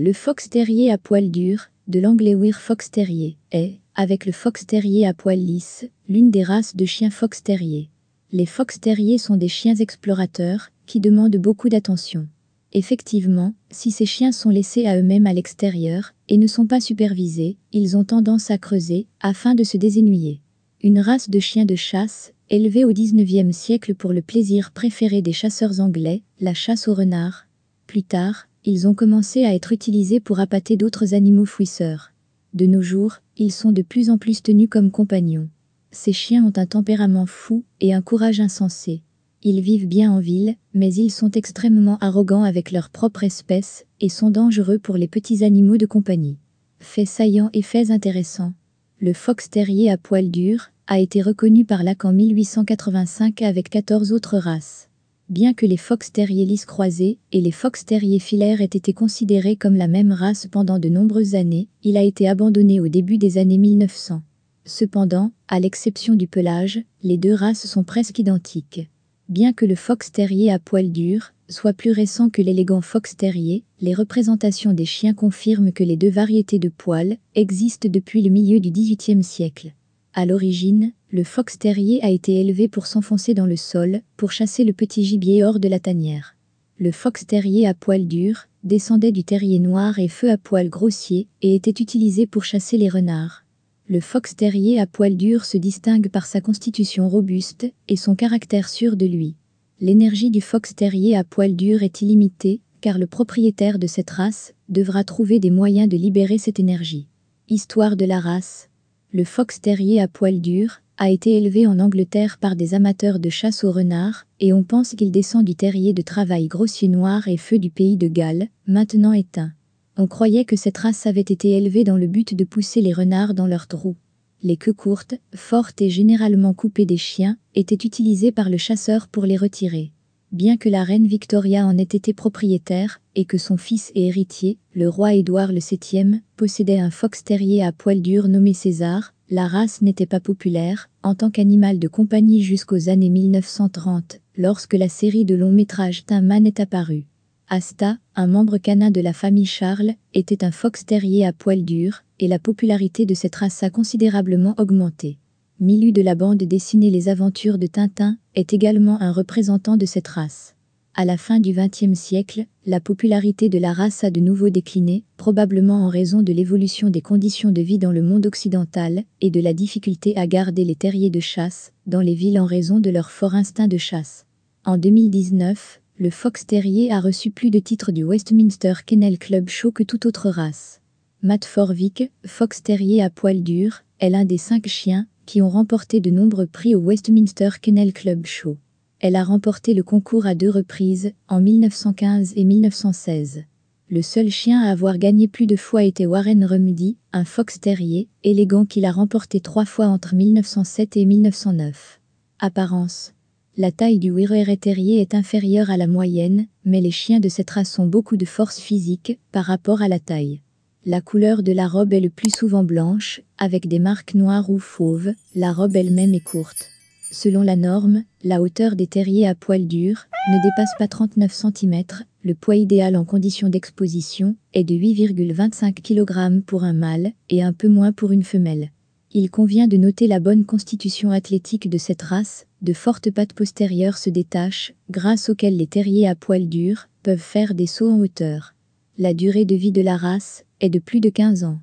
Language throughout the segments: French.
Le fox terrier à poil dur, de l'anglais Weir fox terrier, est, avec le fox terrier à poil lisse, l'une des races de chiens fox terrier. Les fox terriers sont des chiens explorateurs qui demandent beaucoup d'attention. Effectivement, si ces chiens sont laissés à eux-mêmes à l'extérieur et ne sont pas supervisés, ils ont tendance à creuser afin de se désennuyer. Une race de chiens de chasse, élevée au XIXe siècle pour le plaisir préféré des chasseurs anglais, la chasse au renard. Plus tard, ils ont commencé à être utilisés pour appâter d'autres animaux fouisseurs. De nos jours, ils sont de plus en plus tenus comme compagnons. Ces chiens ont un tempérament fou et un courage insensé. Ils vivent bien en ville, mais ils sont extrêmement arrogants avec leur propre espèce et sont dangereux pour les petits animaux de compagnie. Fait saillants et faits intéressants. Le fox terrier à poil dur a été reconnu par Lac en 1885 avec 14 autres races bien que les fox terriers lisses croisés et les fox terriers filaires aient été considérés comme la même race pendant de nombreuses années, il a été abandonné au début des années 1900. Cependant, à l'exception du pelage, les deux races sont presque identiques. Bien que le fox terrier à poils durs soit plus récent que l'élégant fox terrier, les représentations des chiens confirment que les deux variétés de poils existent depuis le milieu du XVIIIe siècle. À l'origine, le fox terrier a été élevé pour s'enfoncer dans le sol, pour chasser le petit gibier hors de la tanière. Le fox terrier à poil dur descendait du terrier noir et feu à poil grossier et était utilisé pour chasser les renards. Le fox terrier à poil dur se distingue par sa constitution robuste et son caractère sûr de lui. L'énergie du fox terrier à poil dur est illimitée, car le propriétaire de cette race devra trouver des moyens de libérer cette énergie. Histoire de la race le fox terrier à poil dur a été élevé en Angleterre par des amateurs de chasse aux renards, et on pense qu'il descend du terrier de travail grossier noir et feu du pays de Galles, maintenant éteint. On croyait que cette race avait été élevée dans le but de pousser les renards dans leurs trous. Les queues courtes, fortes et généralement coupées des chiens, étaient utilisées par le chasseur pour les retirer. Bien que la reine Victoria en ait été propriétaire, et que son fils et héritier, le roi Édouard VII, possédait un fox terrier à poil dur nommé César, la race n'était pas populaire en tant qu'animal de compagnie jusqu'aux années 1930, lorsque la série de longs métrages Tin Man est apparue. Asta, un membre canin de la famille Charles, était un fox terrier à poil dur, et la popularité de cette race a considérablement augmenté. Milu de la bande dessinée Les Aventures de Tintin, est également un représentant de cette race. À la fin du XXe siècle, la popularité de la race a de nouveau décliné, probablement en raison de l'évolution des conditions de vie dans le monde occidental et de la difficulté à garder les terriers de chasse dans les villes en raison de leur fort instinct de chasse. En 2019, le Fox Terrier a reçu plus de titres du Westminster Kennel Club Show que toute autre race. Matt Forvik, Fox Terrier à poil dur, est l'un des cinq chiens qui ont remporté de nombreux prix au Westminster Kennel Club Show. Elle a remporté le concours à deux reprises, en 1915 et 1916. Le seul chien à avoir gagné plus de fois était Warren Remedy, un fox terrier, élégant qu'il a remporté trois fois entre 1907 et 1909. Apparence La taille du Wirreret terrier est inférieure à la moyenne, mais les chiens de cette race ont beaucoup de force physique par rapport à la taille. La couleur de la robe est le plus souvent blanche, avec des marques noires ou fauves, la robe elle-même est courte. Selon la norme, la hauteur des terriers à poils durs ne dépasse pas 39 cm, le poids idéal en condition d'exposition est de 8,25 kg pour un mâle et un peu moins pour une femelle. Il convient de noter la bonne constitution athlétique de cette race, de fortes pattes postérieures se détachent, grâce auxquelles les terriers à poils durs peuvent faire des sauts en hauteur. La durée de vie de la race est de plus de 15 ans.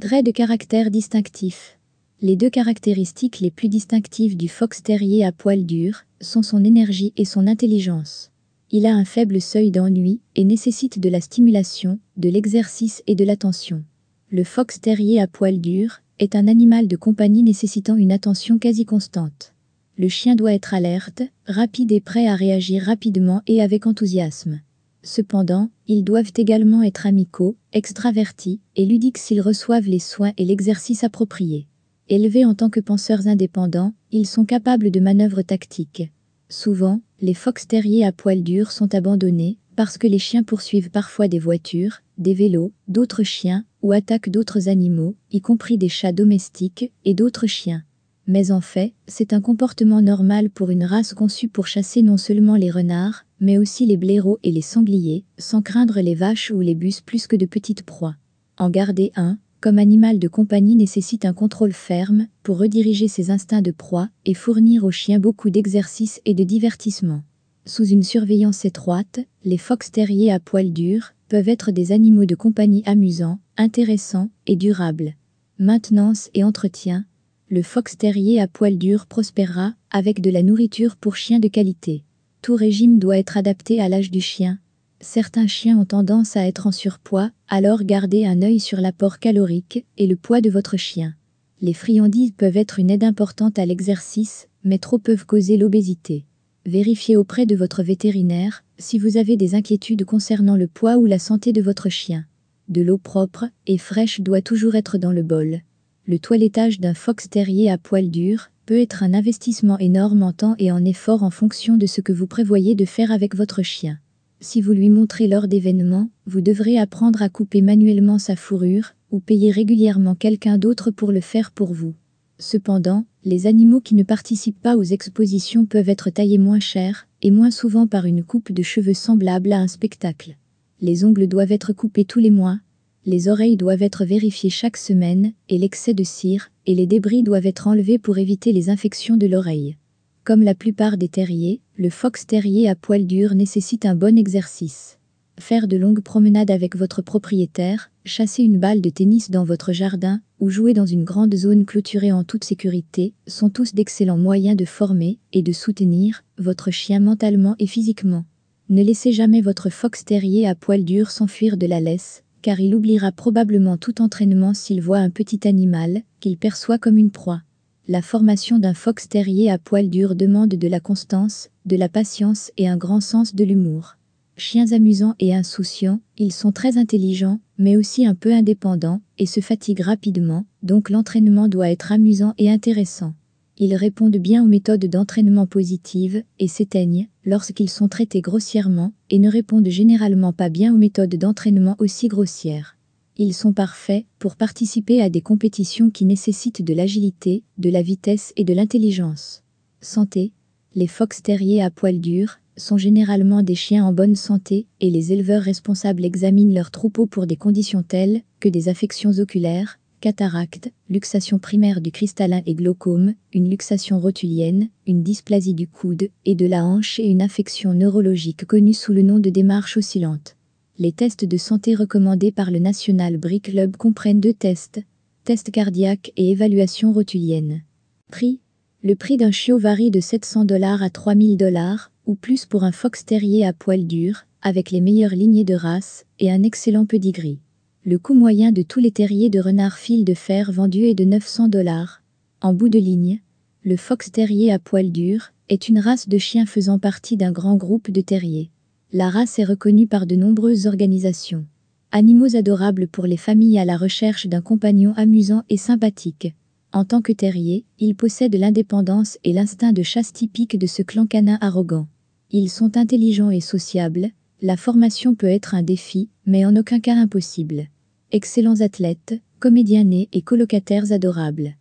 Traits de caractère distinctif. Les deux caractéristiques les plus distinctives du fox terrier à poil dur sont son énergie et son intelligence. Il a un faible seuil d'ennui et nécessite de la stimulation, de l'exercice et de l'attention. Le fox terrier à poil dur est un animal de compagnie nécessitant une attention quasi constante. Le chien doit être alerte, rapide et prêt à réagir rapidement et avec enthousiasme. Cependant, ils doivent également être amicaux, extravertis et ludiques s'ils reçoivent les soins et l'exercice appropriés. Élevés en tant que penseurs indépendants, ils sont capables de manœuvres tactiques. Souvent, les fox terriers à poils durs sont abandonnés parce que les chiens poursuivent parfois des voitures, des vélos, d'autres chiens ou attaquent d'autres animaux, y compris des chats domestiques et d'autres chiens. Mais en fait, c'est un comportement normal pour une race conçue pour chasser non seulement les renards, mais aussi les blaireaux et les sangliers, sans craindre les vaches ou les bus plus que de petites proies. En garder un, comme animal de compagnie nécessite un contrôle ferme pour rediriger ses instincts de proie et fournir aux chiens beaucoup d'exercices et de divertissement. Sous une surveillance étroite, les fox terriers à poil dur peuvent être des animaux de compagnie amusants, intéressants et durables. Maintenance et entretien. Le fox terrier à poil dur prospérera avec de la nourriture pour chiens de qualité. Tout régime doit être adapté à l'âge du chien. Certains chiens ont tendance à être en surpoids, alors gardez un œil sur l'apport calorique et le poids de votre chien. Les friandises peuvent être une aide importante à l'exercice, mais trop peuvent causer l'obésité. Vérifiez auprès de votre vétérinaire si vous avez des inquiétudes concernant le poids ou la santé de votre chien. De l'eau propre et fraîche doit toujours être dans le bol. Le toilettage d'un fox terrier à poils durs être un investissement énorme en temps et en effort en fonction de ce que vous prévoyez de faire avec votre chien. Si vous lui montrez lors d'événements, vous devrez apprendre à couper manuellement sa fourrure ou payer régulièrement quelqu'un d'autre pour le faire pour vous. Cependant, les animaux qui ne participent pas aux expositions peuvent être taillés moins cher et moins souvent par une coupe de cheveux semblable à un spectacle. Les ongles doivent être coupés tous les mois, les oreilles doivent être vérifiées chaque semaine et l'excès de cire et les débris doivent être enlevés pour éviter les infections de l'oreille. Comme la plupart des terriers, le fox terrier à poils dur nécessite un bon exercice. Faire de longues promenades avec votre propriétaire, chasser une balle de tennis dans votre jardin ou jouer dans une grande zone clôturée en toute sécurité sont tous d'excellents moyens de former et de soutenir votre chien mentalement et physiquement. Ne laissez jamais votre fox terrier à poil dur s'enfuir de la laisse car il oubliera probablement tout entraînement s'il voit un petit animal, qu'il perçoit comme une proie. La formation d'un fox terrier à poil dur demande de la constance, de la patience et un grand sens de l'humour. Chiens amusants et insouciants, ils sont très intelligents, mais aussi un peu indépendants, et se fatiguent rapidement, donc l'entraînement doit être amusant et intéressant. Ils répondent bien aux méthodes d'entraînement positives, et s'éteignent, lorsqu'ils sont traités grossièrement et ne répondent généralement pas bien aux méthodes d'entraînement aussi grossières. Ils sont parfaits pour participer à des compétitions qui nécessitent de l'agilité, de la vitesse et de l'intelligence. Santé Les fox terriers à poil dur sont généralement des chiens en bonne santé et les éleveurs responsables examinent leurs troupeaux pour des conditions telles que des affections oculaires, cataracte, luxation primaire du cristallin et glaucome, une luxation rotulienne, une dysplasie du coude et de la hanche et une affection neurologique connue sous le nom de démarche oscillante. Les tests de santé recommandés par le National Brick Club comprennent deux tests, test cardiaque et évaluation rotulienne. Prix Le prix d'un chiot varie de 700 dollars à 3000 dollars ou plus pour un fox terrier à poil dur, avec les meilleures lignées de race et un excellent pedigree. Le coût moyen de tous les terriers de renard fil de fer vendus est de 900 dollars. En bout de ligne, le fox terrier à poil dur est une race de chiens faisant partie d'un grand groupe de terriers. La race est reconnue par de nombreuses organisations. Animaux adorables pour les familles à la recherche d'un compagnon amusant et sympathique. En tant que terrier, ils possèdent l'indépendance et l'instinct de chasse typique de ce clan canin arrogant. Ils sont intelligents et sociables, la formation peut être un défi, mais en aucun cas impossible excellents athlètes, comédiens nés et colocataires adorables.